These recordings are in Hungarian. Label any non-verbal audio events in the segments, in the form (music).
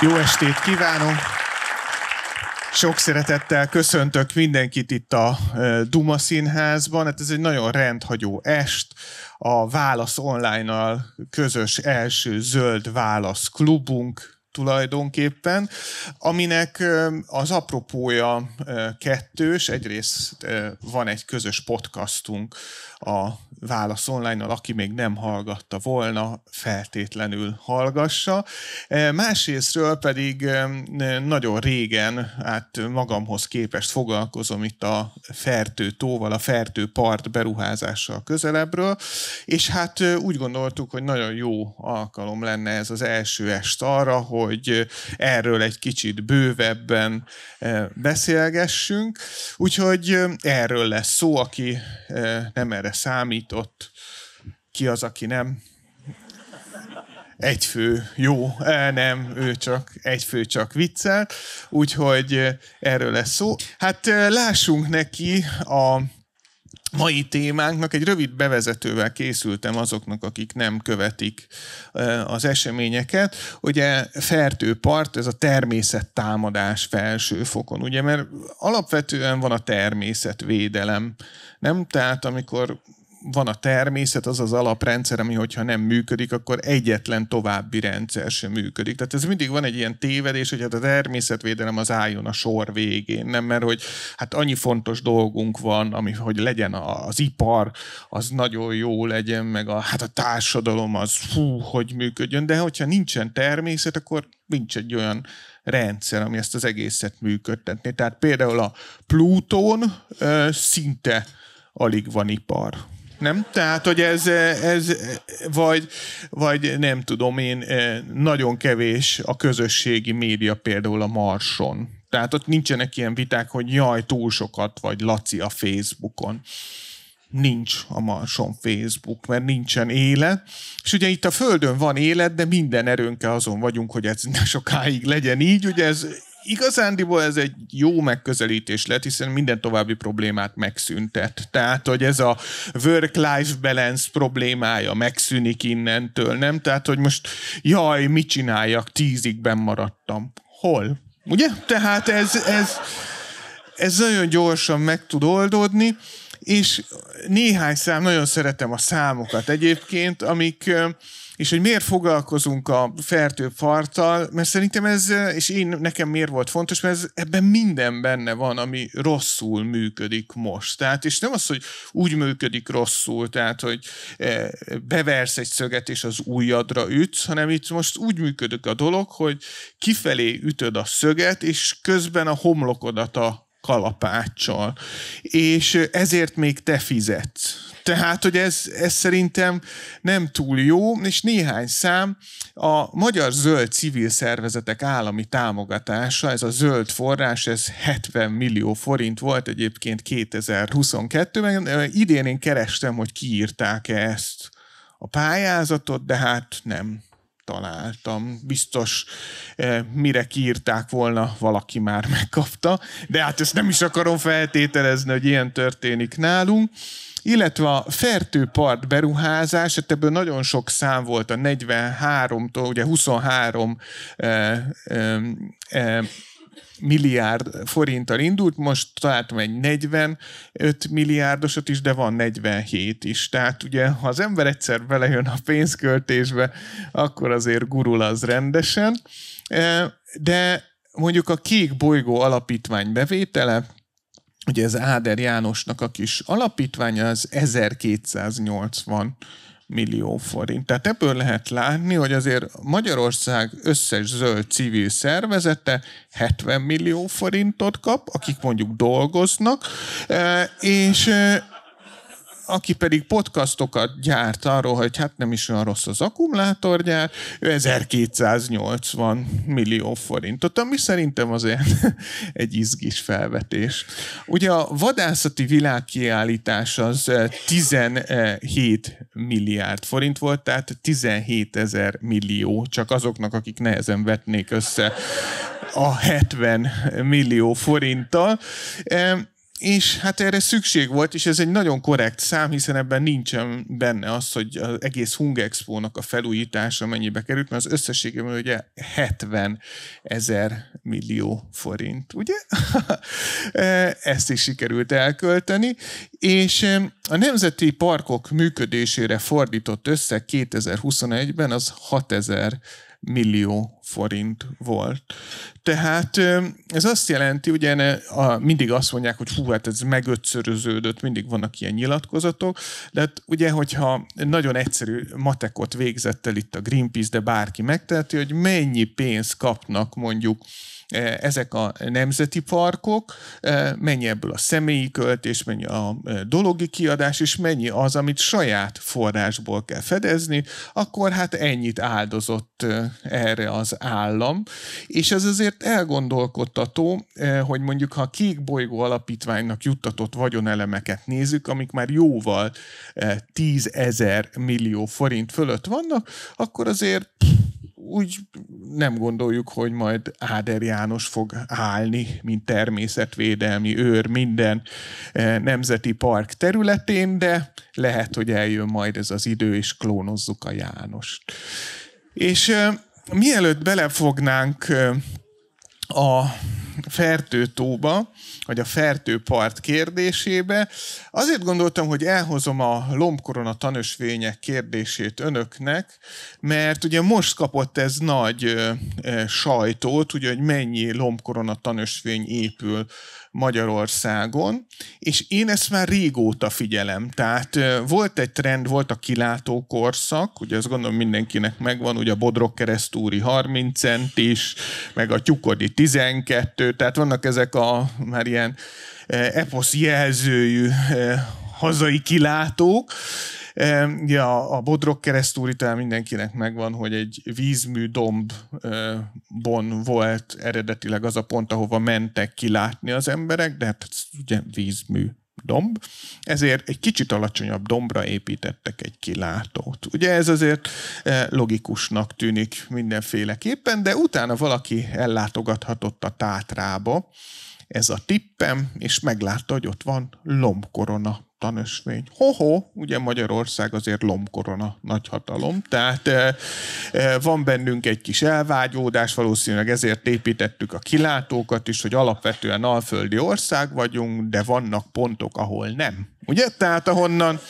Jó estét kívánok! Sok szeretettel köszöntök mindenkit itt a Duma Színházban. Hát ez egy nagyon rendhagyó est, a Válasz online közös első zöld válasz klubunk tulajdonképpen, aminek az apropója kettős, egyrészt van egy közös podcastunk a Válasz online aki még nem hallgatta volna, feltétlenül hallgassa. Másrésztről pedig nagyon régen, hát magamhoz képest foglalkozom itt a fertő tóval, a fertő part beruházással közelebbről, és hát úgy gondoltuk, hogy nagyon jó alkalom lenne ez az első est arra, hogy hogy erről egy kicsit bővebben beszélgessünk. Úgyhogy erről lesz szó, aki nem erre számított, ki az, aki nem. Egy fő, jó, nem, ő csak, egy fő csak viccel, úgyhogy erről lesz szó. Hát lássunk neki a mai témánknak egy rövid bevezetővel készültem azoknak, akik nem követik az eseményeket. Ugye Fertőpart, ez a természettámadás felső fokon, ugye, mert alapvetően van a természetvédelem, nem? Tehát amikor van a természet, az az alaprendszer, ami hogyha nem működik, akkor egyetlen további rendszer sem működik. Tehát ez mindig van egy ilyen tévedés, hogy hát a természetvédelem az álljon a sor végén, nem? Mert hogy hát annyi fontos dolgunk van, ami, hogy legyen az ipar, az nagyon jó legyen, meg a, hát a társadalom az fú, hogy működjön, de hogyha nincsen természet, akkor nincs egy olyan rendszer, ami ezt az egészet működtetné. Tehát például a Plutón szinte alig van ipar. Nem? Tehát, hogy ez, ez vagy, vagy nem tudom én, eh, nagyon kevés a közösségi média például a Marson. Tehát ott nincsenek ilyen viták, hogy jaj, túl sokat vagy Laci a Facebookon. Nincs a Marson Facebook, mert nincsen élet. És ugye itt a Földön van élet, de minden erőnkkel azon vagyunk, hogy ez ne sokáig legyen így. Ugye ez igazándiból ez egy jó megközelítés lett, hiszen minden további problémát megszüntet. Tehát, hogy ez a work-life balance problémája megszűnik innentől, nem? Tehát, hogy most jaj, mit csináljak, tízig ben maradtam. Hol? Ugye? Tehát ez, ez, ez nagyon gyorsan meg tud oldódni, és néhány szám, nagyon szeretem a számokat egyébként, amik és hogy miért foglalkozunk a fertőparttal, mert szerintem ez, és én nekem miért volt fontos, mert ez, ebben minden benne van, ami rosszul működik most. Tehát, és nem az, hogy úgy működik rosszul, tehát, hogy e, beversz egy szöget, és az ujjadra ütsz, hanem itt most úgy működik a dolog, hogy kifelé ütöd a szöget, és közben a homlokodat a kalapáccsal. És ezért még te fizetsz. Tehát, hogy ez, ez szerintem nem túl jó, és néhány szám. A Magyar Zöld Civil Szervezetek állami támogatása, ez a zöld forrás, ez 70 millió forint volt egyébként 2022-ben. Idén én kerestem, hogy kiírták-e ezt a pályázatot, de hát nem találtam. Biztos eh, mire kiírták volna, valaki már megkapta, de hát ezt nem is akarom feltételezni, hogy ilyen történik nálunk. Illetve a fertőpart beruházás, hát ebből nagyon sok szám volt a 43-tól, ugye 23 eh, eh, eh milliárd forinttal indult, most találtam egy 45 milliárdosat is, de van 47 is. Tehát ugye, ha az ember egyszer belejön a pénzköltésbe, akkor azért gurul az rendesen. E, de mondjuk a Kék Bolygó Alapítvány bevétele, ugye ez Áder Jánosnak a kis alapítvány az 1280 millió forint. Tehát ebből lehet látni, hogy azért Magyarország összes zöld civil szervezete 70 millió forintot kap, akik mondjuk dolgoznak, eh, és eh, aki pedig podcastokat gyárt arról, hogy hát nem is olyan rossz az akkumulátorgyár, ő 1280 millió forintot, ami szerintem azért (laughs) egy izgis felvetés. Ugye a vadászati világkiállítás az 17 eh, milliárd forint volt, tehát 17 ezer millió, csak azoknak, akik nehezen vetnék össze a 70 millió forinttal és hát erre szükség volt, és ez egy nagyon korrekt szám, hiszen ebben nincsen benne az, hogy az egész Hung Expo-nak a felújítása mennyibe került, mert az összességében ugye 70 ezer millió forint, ugye? (laughs) E, ezt is sikerült elkölteni, és a nemzeti parkok működésére fordított össze 2021-ben az 6 ezer millió forint volt. Tehát ez azt jelenti, ugye a, mindig azt mondják, hogy hú, hát ez megötszöröződött, mindig vannak ilyen nyilatkozatok, de hát ugye, hogyha nagyon egyszerű matekot végzett el itt a Greenpeace, de bárki megteheti, hogy mennyi pénzt kapnak mondjuk e, ezek a nemzeti parkok, e, mennyi ebből a személyi költés, mennyi a e, dologi kiadás, és mennyi az, amit saját forrásból kell fedezni, akkor hát ennyit áldozott erre az állam, és ez azért elgondolkodtató, eh, hogy mondjuk ha a kék bolygó alapítványnak juttatott vagyonelemeket nézzük, amik már jóval 10 eh, ezer millió forint fölött vannak, akkor azért úgy nem gondoljuk, hogy majd Áder János fog állni, mint természetvédelmi őr minden eh, nemzeti park területén, de lehet, hogy eljön majd ez az idő, és klónozzuk a Jánost. És mielőtt belefognánk a fertőtóba, vagy a fertőpart kérdésébe. Azért gondoltam, hogy elhozom a lombkorona tanösvények kérdését önöknek, mert ugye most kapott ez nagy sajtót, ugye, hogy mennyi lombkorona tanösvény épül Magyarországon, és én ezt már régóta figyelem. Tehát volt egy trend, volt a kilátó korszak, ugye azt gondolom mindenkinek megvan, ugye a Bodrog keresztúri 30 cent is, meg a Tyukodi 12, tehát vannak ezek a már ilyen eposz jelzőjű hazai kilátók, Ja, a, a Bodrog keresztúri talán mindenkinek megvan, hogy egy vízmű dombon volt eredetileg az a pont, ahova mentek kilátni az emberek, de hát ez ugye vízmű domb, ezért egy kicsit alacsonyabb dombra építettek egy kilátót. Ugye ez azért e, logikusnak tűnik mindenféleképpen, de utána valaki ellátogathatott a tátrába, ez a tippem, és meglátta, hogy ott van lombkorona tanösvény. Hoho, ugye Magyarország azért lomkorona nagyhatalom, tehát e, e, van bennünk egy kis elvágyódás, valószínűleg ezért építettük a kilátókat is, hogy alapvetően alföldi ország vagyunk, de vannak pontok, ahol nem. Ugye? Tehát ahonnan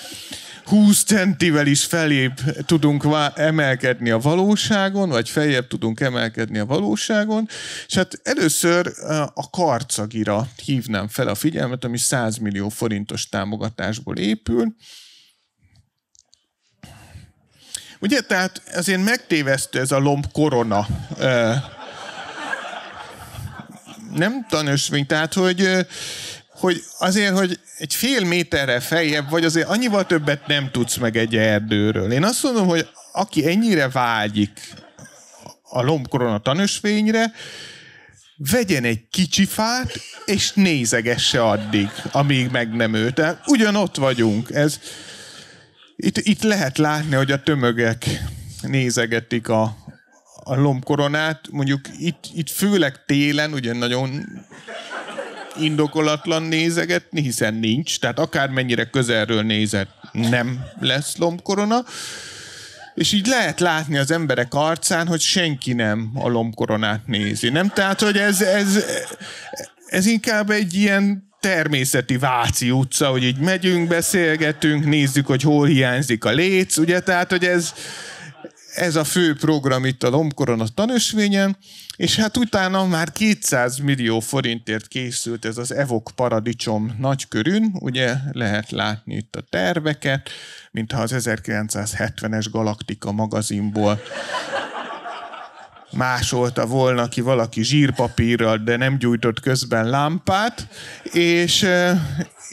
20 centivel is felép tudunk emelkedni a valóságon, vagy feljebb tudunk emelkedni a valóságon, és hát először eh, a karcagira hívnám fel a figyelmet, ami 100 millió forintos támogatásból épül, Ugye, tehát azért megtévesztő ez a lomb korona. Eh, nem tanösvény, tehát hogy eh, hogy azért, hogy egy fél méterre feljebb vagy, azért annyival többet nem tudsz meg egy erdőről. Én azt mondom, hogy aki ennyire vágyik a lombkorona tanösvényre, vegyen egy kicsi fát, és nézegesse addig, amíg meg nem ő. Tehát ugyanott vagyunk. Ez, itt, itt lehet látni, hogy a tömögek nézegetik a, a lombkoronát. Mondjuk itt, itt főleg télen, ugye nagyon indokolatlan nézegetni, hiszen nincs, tehát akármennyire közelről nézett, nem lesz lombkorona. És így lehet látni az emberek arcán, hogy senki nem a lombkoronát nézi, nem? Tehát, hogy ez, ez, ez inkább egy ilyen természeti Váci utca, hogy így megyünk, beszélgetünk, nézzük, hogy hol hiányzik a léc, ugye? Tehát, hogy ez, ez a fő program itt a Lomkoron a tanösvényen, és hát utána már 200 millió forintért készült ez az Evok Paradicsom nagykörűn, ugye lehet látni itt a terveket, mintha az 1970-es Galaktika magazinból másolta volna ki valaki zsírpapírral, de nem gyújtott közben lámpát, és, eh,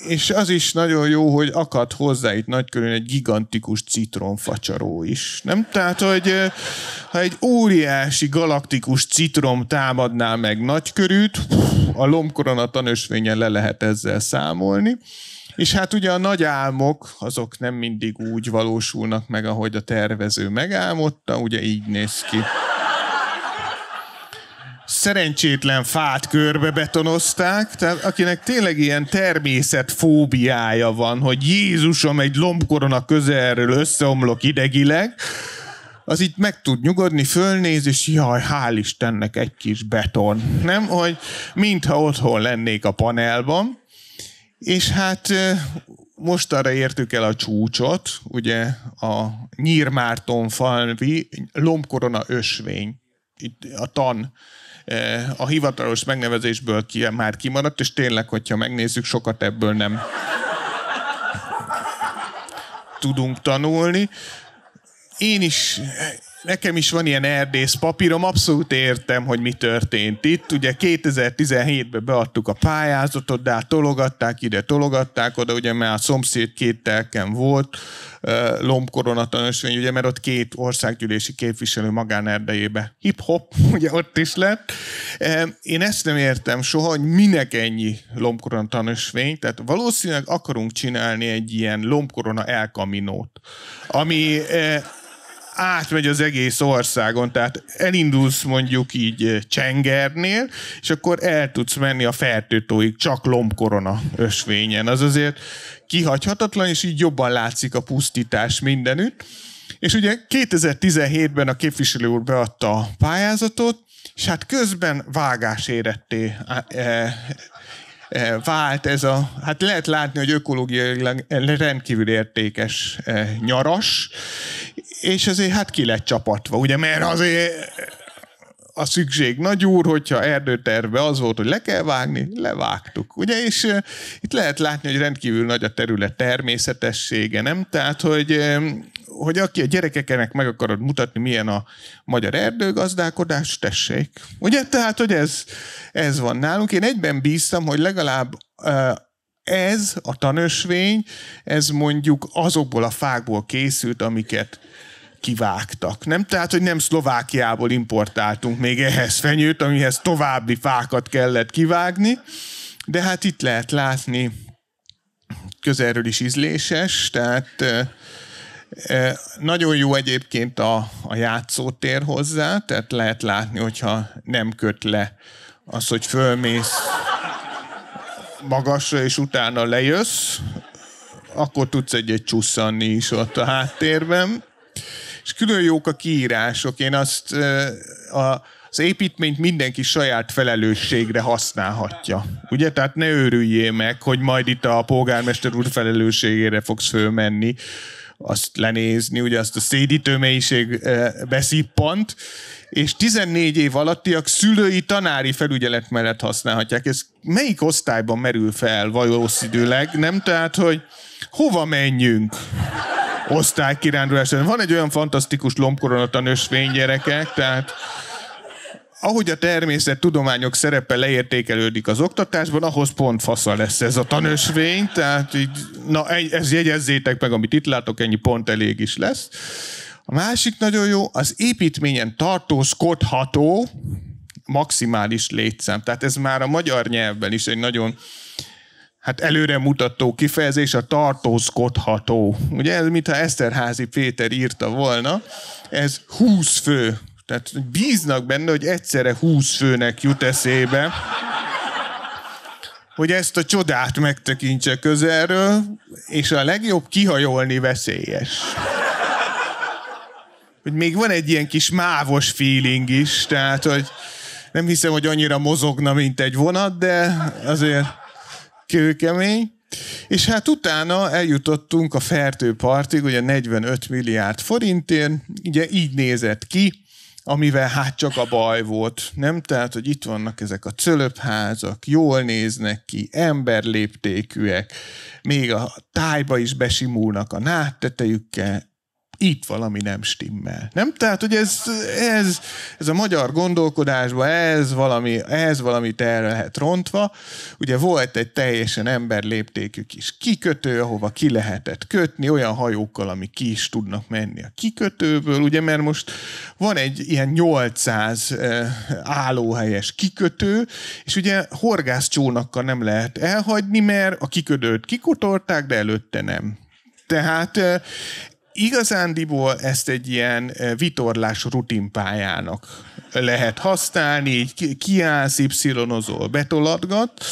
és az is nagyon jó, hogy akad hozzá itt nagykörön egy gigantikus citromfacsaró is. Nem? Tehát, hogy eh, ha egy óriási galaktikus citrom támadná meg nagykörűt, a lomkorona tanösvényen le lehet ezzel számolni. És hát ugye a nagy álmok, azok nem mindig úgy valósulnak meg, ahogy a tervező megálmodta, ugye így néz ki szerencsétlen fát körbe betonozták, tehát akinek tényleg ilyen fóbiája van, hogy Jézusom, egy lombkorona közelről összeomlok idegileg, az itt meg tud nyugodni, fölnéz, és jaj, hál' Istennek egy kis beton. Nem, hogy mintha otthon lennék a panelban, és hát most arra értük el a csúcsot, ugye a Nyírmárton falvi lombkorona ösvény, itt a tan Eh, a hivatalos megnevezésből ki, már kimaradt, és tényleg, hogyha megnézzük, sokat ebből nem tudunk tanulni. Én is nekem is van ilyen erdész papírom, abszolút értem, hogy mi történt itt. Ugye 2017-ben beadtuk a pályázatot, de hát tologatták ide, tologatták oda, ugye már a szomszéd két telken volt, lombkoronatanösvény, ugye, mert ott két országgyűlési képviselő magánerdejébe hip-hop, (laughs) ugye ott is lett. Én ezt nem értem soha, hogy minek ennyi lombkoronatanösvény, tehát valószínűleg akarunk csinálni egy ilyen lombkorona elkaminót, ami átmegy az egész országon, tehát elindulsz mondjuk így Csengernél, és akkor el tudsz menni a fertőtóig csak lombkorona ösvényen. Az azért kihagyhatatlan, és így jobban látszik a pusztítás mindenütt. És ugye 2017-ben a képviselő úr beadta a pályázatot, és hát közben vágás éretté e, e, vált ez a, hát lehet látni, hogy ökológiailag rendkívül értékes e, nyaras, és ezért hát ki lett csapatva, ugye, mert azért a szükség nagy úr, hogyha erdőterve az volt, hogy le kell vágni, levágtuk. Ugye, és itt lehet látni, hogy rendkívül nagy a terület természetessége, nem? Tehát, hogy, hogy aki a gyerekeknek meg akarod mutatni, milyen a magyar erdőgazdálkodás, tessék. Ugye, tehát, hogy ez, ez van nálunk. Én egyben bíztam, hogy legalább ez a tanösvény, ez mondjuk azokból a fákból készült, amiket kivágtak, nem? Tehát, hogy nem Szlovákiából importáltunk még ehhez fenyőt, amihez további fákat kellett kivágni, de hát itt lehet látni közelről is ízléses, tehát nagyon jó egyébként a, a játszótér hozzá, tehát lehet látni, hogyha nem köt le az, hogy fölmész magasra, és utána lejössz, akkor tudsz egyet -egy csusszanni is ott a háttérben és külön jók a kiírások. Én azt a, az építményt mindenki saját felelősségre használhatja. Ugye? Tehát ne őrüljél meg, hogy majd itt a polgármester úr felelősségére fogsz fölmenni, azt lenézni, ugye azt a szédítő mélység beszippant, és 14 év alattiak szülői tanári felügyelet mellett használhatják. Ez melyik osztályban merül fel valószínűleg, nem? Tehát, hogy hova menjünk? osztálykirándulás. Van egy olyan fantasztikus lombkoronat a nősvény gyerekek, tehát ahogy a természettudományok szerepe leértékelődik az oktatásban, ahhoz pont fasza lesz ez a tanösvény, tehát így, na ez jegyezzétek meg, amit itt látok, ennyi pont elég is lesz. A másik nagyon jó, az építményen tartózkodható maximális létszám. Tehát ez már a magyar nyelvben is egy nagyon hát előre mutató kifejezés, a tartózkodható. Ugye ez, mintha Eszterházi Péter írta volna, ez 20 fő. Tehát bíznak benne, hogy egyszerre 20 főnek jut eszébe, hogy ezt a csodát megtekintse közelről, és a legjobb kihajolni veszélyes. Hogy még van egy ilyen kis mávos feeling is, tehát, hogy nem hiszem, hogy annyira mozogna, mint egy vonat, de azért kőkemény, és hát utána eljutottunk a fertőpartig, ugye 45 milliárd forintért, ugye így nézett ki, amivel hát csak a baj volt, nem? Tehát, hogy itt vannak ezek a cölöpházak, jól néznek ki, emberléptékűek, még a tájba is besimulnak a náttetejükkel, itt valami nem stimmel. Nem? Tehát, hogy ez, ez, ez a magyar gondolkodásban, ez valami, ez valami el lehet rontva. Ugye volt egy teljesen ember léptékű kis kikötő, ahova ki lehetett kötni, olyan hajókkal, ami ki is tudnak menni a kikötőből, ugye, mert most van egy ilyen 800 eh, állóhelyes kikötő, és ugye horgászcsónakkal nem lehet elhagyni, mert a kikötőt kikotorták, de előtte nem. Tehát eh, igazándiból ezt egy ilyen eh, vitorlás rutinpályának lehet használni, így kiállsz, y betolatgat,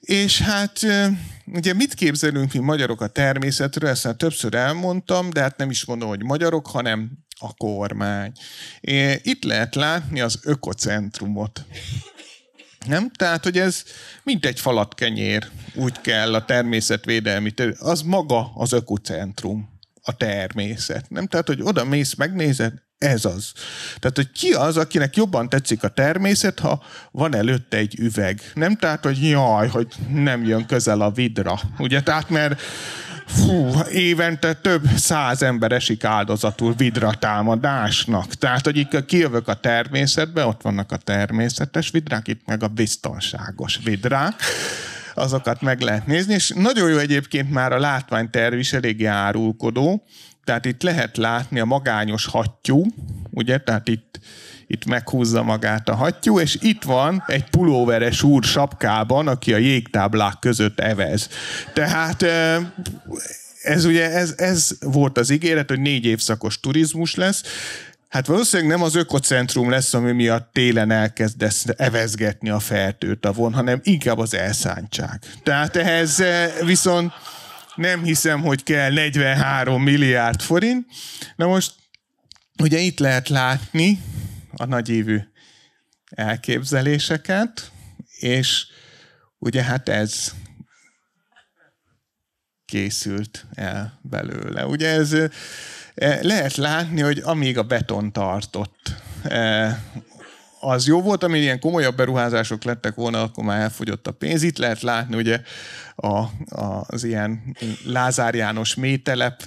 és hát eh, ugye mit képzelünk mi magyarok a természetről, ezt már többször elmondtam, de hát nem is mondom, hogy magyarok, hanem a kormány. Itt lehet látni az ökocentrumot. Nem? Tehát, hogy ez mint egy falatkenyér, úgy kell a természetvédelmi, az maga az ökocentrum a természet. Nem? Tehát, hogy oda mész, megnézed, ez az. Tehát, hogy ki az, akinek jobban tetszik a természet, ha van előtte egy üveg. Nem tehát, hogy jaj, hogy nem jön közel a vidra. Ugye, tehát mert fú, évente több száz ember esik áldozatul vidratámadásnak. Tehát, hogy itt kijövök a természetbe, ott vannak a természetes vidrák, itt meg a biztonságos vidrák azokat meg lehet nézni, és nagyon jó egyébként már a látványterv is eléggé árulkodó, tehát itt lehet látni a magányos hattyú, ugye, tehát itt, itt meghúzza magát a hattyú, és itt van egy pulóveres úr sapkában, aki a jégtáblák között evez. Tehát ez ugye, ez, ez volt az ígéret, hogy négy évszakos turizmus lesz, Hát valószínűleg nem az ökocentrum lesz, ami miatt télen elkezdesz evezgetni a fertőtavon, hanem inkább az elszántság. Tehát ehhez eh, viszont nem hiszem, hogy kell 43 milliárd forint. Na most ugye itt lehet látni a nagyévű elképzeléseket, és ugye hát ez készült el belőle. Ugye ez eh, Eh, lehet látni, hogy amíg a beton tartott, eh, az jó volt, ami ilyen komolyabb beruházások lettek volna, akkor már elfogyott a pénz. Itt lehet látni ugye a, a, az ilyen Lázár János mélytelep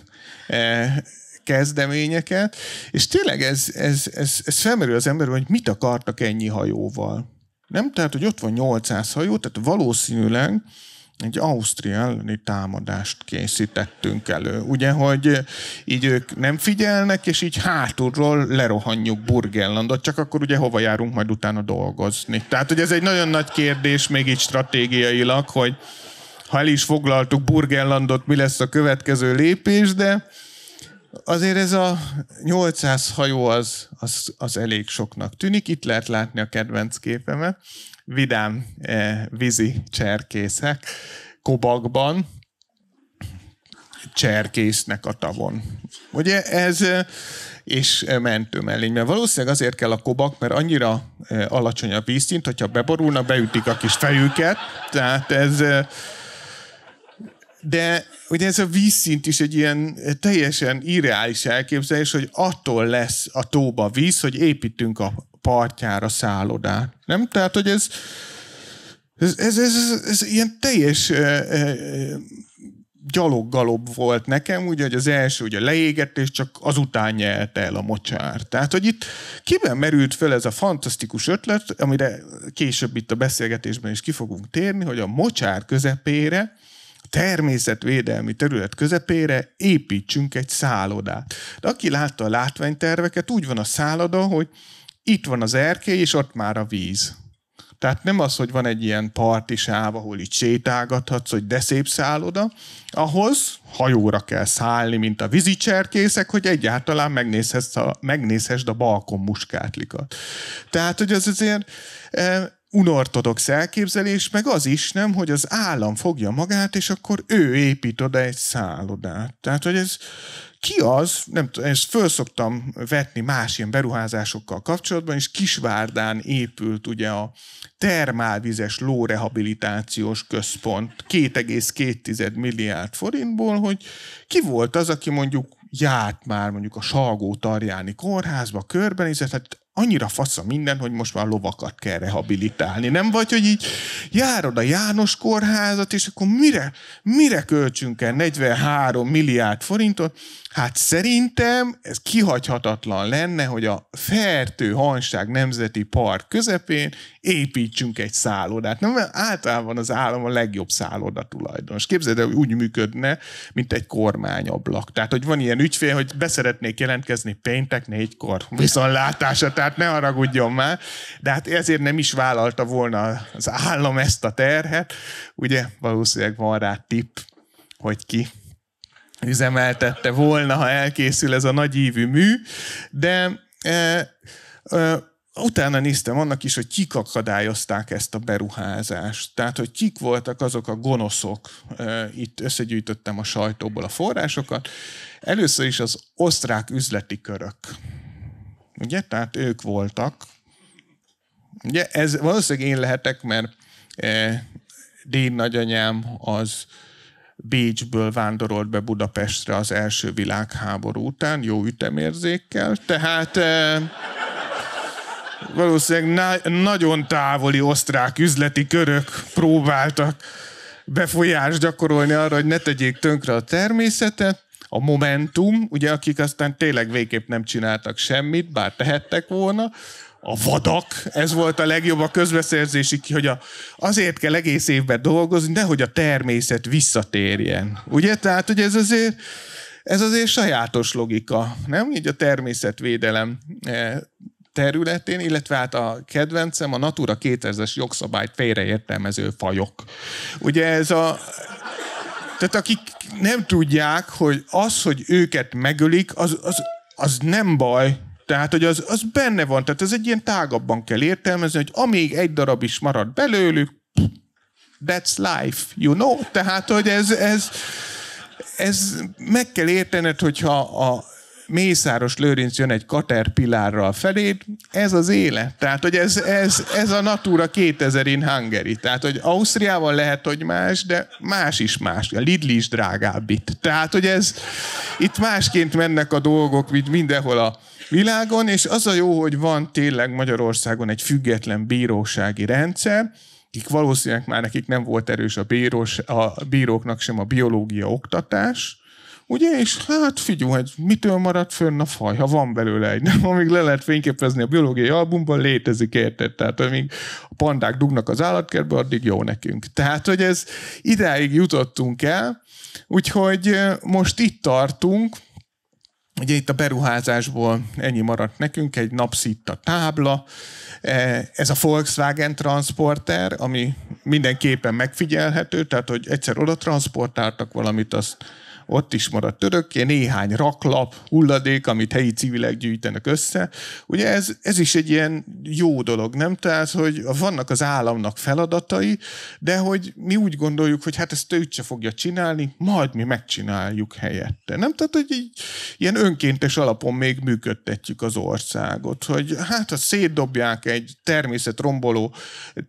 eh, kezdeményeket, és tényleg ez, ez, ez, ez felmerül az emberben, hogy mit akartak ennyi hajóval. Nem? Tehát, hogy ott van 800 hajó, tehát valószínűleg egy Ausztria elleni támadást készítettünk elő. Ugye, hogy így ők nem figyelnek, és így hátulról lerohanjuk Burgenlandot, csak akkor ugye hova járunk majd utána dolgozni. Tehát, hogy ez egy nagyon nagy kérdés még így stratégiailag, hogy ha el is foglaltuk Burgenlandot, mi lesz a következő lépés, de azért ez a 800 hajó az, az, az elég soknak tűnik. Itt lehet látni a kedvenc képemet vidám e, vízi cserkészek kobakban, cserkésznek a tavon. Ugye ez, e, és e, mert Valószínűleg azért kell a kobak, mert annyira alacsony a vízszint, hogyha beborulna, beütik a kis fejüket, tehát ez... De ugye ez a vízszint is egy ilyen teljesen irreális elképzelés, hogy attól lesz a tóba víz, hogy építünk a partjára szállodát. Nem? Tehát, hogy ez, ez, ez, ez, ez, ez ilyen teljes e, e, gyaloggalob volt nekem, ugye, hogy az első ugye leégett, és csak azután nyelt el a mocsár. Tehát, hogy itt kiben merült fel ez a fantasztikus ötlet, amire később itt a beszélgetésben is ki fogunk térni, hogy a mocsár közepére, természetvédelmi terület közepére építsünk egy szállodát. De aki látta a látványterveket, úgy van a szálloda, hogy itt van az erkély, és ott már a víz. Tehát nem az, hogy van egy ilyen parti sáv, ahol itt sétálgathatsz, hogy de szép szálloda, ahhoz hajóra kell szállni, mint a vízicserkészek, hogy egyáltalán megnézhess a, megnézhessd a balkon muskátlikat. Tehát, hogy az azért e, unortodox elképzelés, meg az is nem, hogy az állam fogja magát, és akkor ő épít oda egy szállodát. Tehát, hogy ez ki az, nem tudom, és föl szoktam vetni más ilyen beruházásokkal kapcsolatban, és Kisvárdán épült ugye a termálvizes lórehabilitációs központ 2,2 milliárd forintból, hogy ki volt az, aki mondjuk járt már mondjuk a Salgó Tarjáni kórházba, körbenézett, hát annyira fasz minden, hogy most már lovakat kell rehabilitálni. Nem vagy, hogy így járod a János kórházat, és akkor mire, mire költsünk el 43 milliárd forintot? Hát szerintem ez kihagyhatatlan lenne, hogy a Fertő Hanság Nemzeti Park közepén építsünk egy szállodát. Nem, mert általában az állam a legjobb szálloda tulajdonos. Képzeld el, hogy úgy működne, mint egy kormányablak. Tehát, hogy van ilyen ügyfél, hogy beszeretnék jelentkezni péntek négykor látása, tehát ne haragudjon már. De hát ezért nem is vállalta volna az állam ezt a terhet. Ugye valószínűleg van rá tipp, hogy ki üzemeltette volna, ha elkészül ez a nagyívű mű, de e, e, utána néztem annak is, hogy kik akadályozták ezt a beruházást. Tehát, hogy kik voltak azok a gonoszok. Itt összegyűjtöttem a sajtóból a forrásokat. Először is az osztrák üzleti körök. Ugye? Tehát ők voltak. Ugye? Ez valószínűleg én lehetek, mert e, Dén nagyanyám az Bécsből vándorolt be Budapestre az első világháború után, jó ütemérzékkel, tehát... E, valószínűleg na- nagyon távoli osztrák üzleti körök próbáltak befolyást gyakorolni arra, hogy ne tegyék tönkre a természetet. A Momentum, ugye akik aztán tényleg végképp nem csináltak semmit, bár tehettek volna, a vadak, ez volt a legjobb a közbeszerzési, hogy a, azért kell egész évben dolgozni, nehogy a természet visszatérjen. Ugye? Tehát, hogy ez azért, ez azért sajátos logika, nem? Így a természetvédelem eh, területén, illetve hát a kedvencem a Natura 2000-es jogszabályt félreértelmező fajok. Ugye ez a... Tehát akik nem tudják, hogy az, hogy őket megölik, az, az, az nem baj, tehát, hogy az, az benne van, tehát ez egy ilyen tágabban kell értelmezni, hogy amíg egy darab is marad belőlük, that's life, you know? Tehát, hogy ez, ez, ez meg kell értened, hogyha a Mészáros Lőrinc jön egy katerpillárral feléd, ez az élet. Tehát, hogy ez, ez, ez a Natura 2000 in Hungary. Tehát, hogy Ausztriában lehet, hogy más, de más is más. A Lidl is drágább itt. Tehát, hogy ez, itt másként mennek a dolgok, mint mindenhol a világon, és az a jó, hogy van tényleg Magyarországon egy független bírósági rendszer, akik valószínűleg már nekik nem volt erős a, bírós, a bíróknak sem a biológia oktatás, Ugye, és hát figyelj, hogy mitől maradt fönn a faj, ha van belőle egy, nem? Amíg le lehet fényképezni a biológiai albumban, létezik, érted? Tehát amíg a pandák dugnak az állatkertbe, addig jó nekünk. Tehát, hogy ez ideig jutottunk el, úgyhogy most itt tartunk, Ugye itt a beruházásból ennyi maradt nekünk, egy napszitta tábla, e, ez a Volkswagen Transporter, ami mindenképpen megfigyelhető, tehát hogy egyszer oda transportáltak valamit, azt ott is maradt törökké, néhány raklap, hulladék, amit helyi civilek gyűjtenek össze. Ugye ez, ez is egy ilyen jó dolog, nem? Tehát, hogy vannak az államnak feladatai, de hogy mi úgy gondoljuk, hogy hát ezt ő se fogja csinálni, majd mi megcsináljuk helyette. Nem? Tehát, hogy így, ilyen önkéntes alapon még működtetjük az országot, hogy hát ha szétdobják egy természetromboló,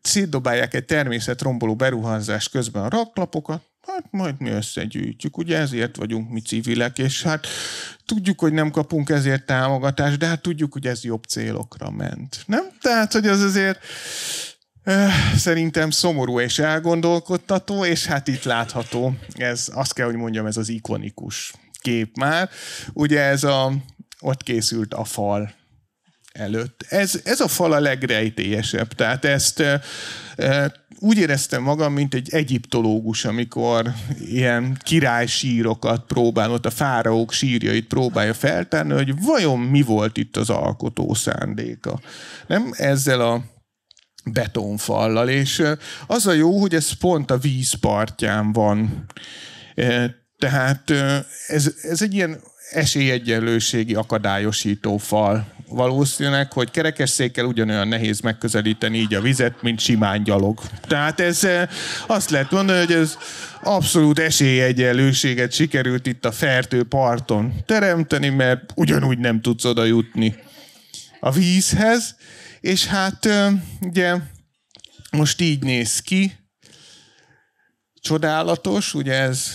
szétdobálják egy természetromboló beruházás közben a raklapokat, Hát majd mi összegyűjtjük, ugye ezért vagyunk mi civilek, és hát tudjuk, hogy nem kapunk ezért támogatást, de hát tudjuk, hogy ez jobb célokra ment. Nem? Tehát, hogy az azért eh, szerintem szomorú és elgondolkodtató, és hát itt látható, ez, azt kell, hogy mondjam, ez az ikonikus kép már. Ugye ez a, ott készült a fal előtt. Ez, ez a fal a legrejtélyesebb, tehát ezt e, úgy éreztem magam, mint egy egyiptológus, amikor ilyen királysírokat próbál, ott a fáraók sírjait próbálja feltenni, hogy vajon mi volt itt az alkotó szándéka. Nem ezzel a betonfallal, és az a jó, hogy ez pont a vízpartján van. Tehát ez, ez egy ilyen esélyegyenlőségi akadályosító fal valószínűleg, hogy kerekesszékkel ugyanolyan nehéz megközelíteni így a vizet, mint simán gyalog. Tehát ez eh, azt lehet mondani, hogy ez abszolút esélyegyenlőséget sikerült itt a fertő parton teremteni, mert ugyanúgy nem tudsz oda jutni a vízhez, és hát eh, ugye most így néz ki, csodálatos, ugye ez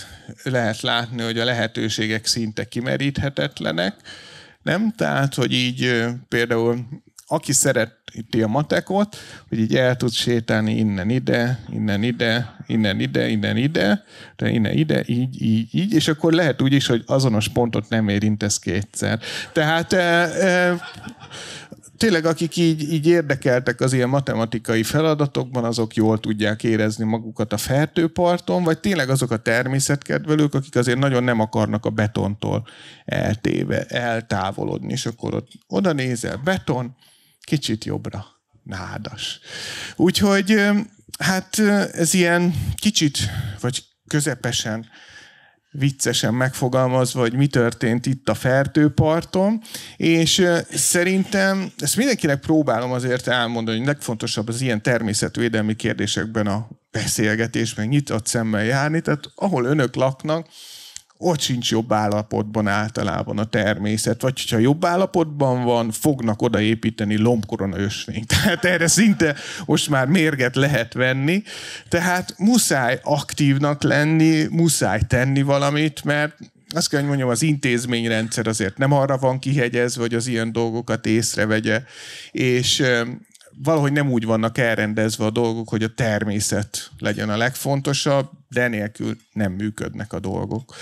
lehet látni, hogy a lehetőségek szinte kimeríthetetlenek, nem? Tehát, hogy így például aki szereti a matekot, hogy így el tud sétálni innen ide, innen ide, innen ide, innen ide, de innen ide, így, így, így, és akkor lehet úgy is, hogy azonos pontot nem érintesz kétszer. Tehát e, e, tényleg akik így, így érdekeltek az ilyen matematikai feladatokban, azok jól tudják érezni magukat a fertőparton, vagy tényleg azok a természetkedvelők, akik azért nagyon nem akarnak a betontól eltéve, eltávolodni, és akkor ott oda nézel, beton, kicsit jobbra, nádas. Úgyhogy hát ez ilyen kicsit, vagy közepesen viccesen megfogalmazva, hogy mi történt itt a fertőparton, és szerintem ezt mindenkinek próbálom azért elmondani, hogy legfontosabb az ilyen természetvédelmi kérdésekben a beszélgetés, meg nyitott szemmel járni, tehát ahol önök laknak, ott sincs jobb állapotban általában a természet, vagy ha jobb állapotban van, fognak odaépíteni lombkorona ösvényt. (laughs) Tehát erre szinte most már mérget lehet venni, tehát muszáj aktívnak lenni, muszáj tenni valamit, mert azt kell, hogy mondjam, az intézményrendszer azért nem arra van kihegyezve, hogy az ilyen dolgokat észrevegye, és valahogy nem úgy vannak elrendezve a dolgok, hogy a természet legyen a legfontosabb, de nélkül nem működnek a dolgok.